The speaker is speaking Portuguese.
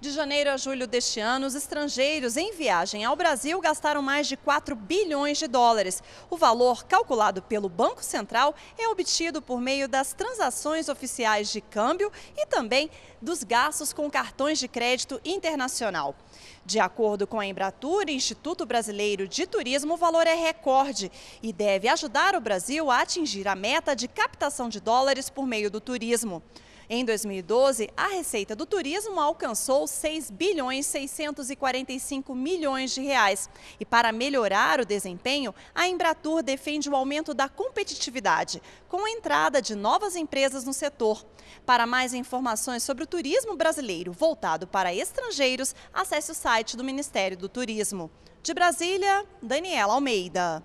De janeiro a julho deste ano, os estrangeiros em viagem ao Brasil gastaram mais de 4 bilhões de dólares. O valor calculado pelo Banco Central é obtido por meio das transações oficiais de câmbio e também dos gastos com cartões de crédito internacional. De acordo com a Embratur, Instituto Brasileiro de Turismo, o valor é recorde e deve ajudar o Brasil a atingir a meta de captação de dólares por meio do turismo. Em 2012, a receita do turismo alcançou 6 bilhões 645 milhões de reais. E para melhorar o desempenho, a Embratur defende o aumento da competitividade, com a entrada de novas empresas no setor. Para mais informações sobre o turismo brasileiro voltado para estrangeiros, acesse o site do Ministério do Turismo. De Brasília, Daniela Almeida.